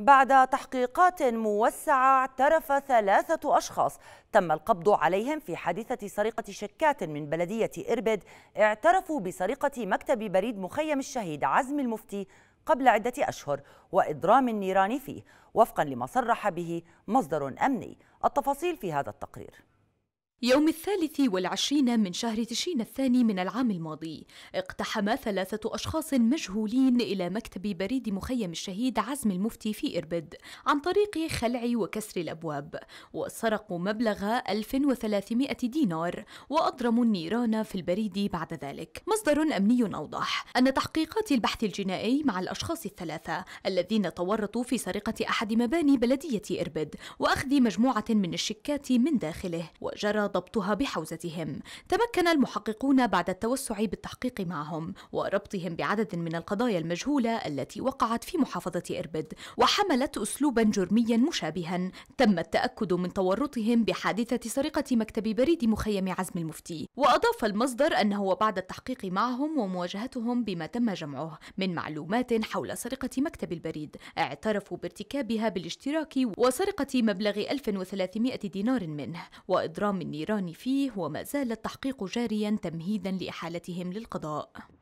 بعد تحقيقات موسعة اعترف ثلاثة أشخاص تم القبض عليهم في حادثة سرقة شيكات من بلدية إربد اعترفوا بسرقة مكتب بريد مخيم الشهيد عزم المفتي قبل عدة أشهر وإضرام النيران فيه وفقا لما صرح به مصدر أمني التفاصيل في هذا التقرير يوم الثالث والعشرين من شهر تشرين الثاني من العام الماضي اقتحم ثلاثة أشخاص مجهولين إلى مكتب بريد مخيم الشهيد عزم المفتي في إربد عن طريق خلع وكسر الأبواب وسرقوا مبلغ 1300 دينار وأضرموا النيران في البريد بعد ذلك مصدر أمني أوضح أن تحقيقات البحث الجنائي مع الأشخاص الثلاثة الذين تورطوا في سرقة أحد مباني بلدية إربد وأخذ مجموعة من الشيكات من داخله وجرى ضبطها بحوزتهم تمكن المحققون بعد التوسع بالتحقيق معهم وربطهم بعدد من القضايا المجهولة التي وقعت في محافظة إربد وحملت أسلوبا جرميا مشابها تم التأكد من تورطهم بحادثة سرقة مكتب بريد مخيم عزم المفتي وأضاف المصدر أنه بعد التحقيق معهم ومواجهتهم بما تم جمعه من معلومات حول سرقة مكتب البريد اعترفوا بارتكابها بالاشتراك وسرقة مبلغ 1300 دينار منه وإضرام النيران الإيراني فيه وما زال التحقيق جاريا تمهيدا لإحالتهم للقضاء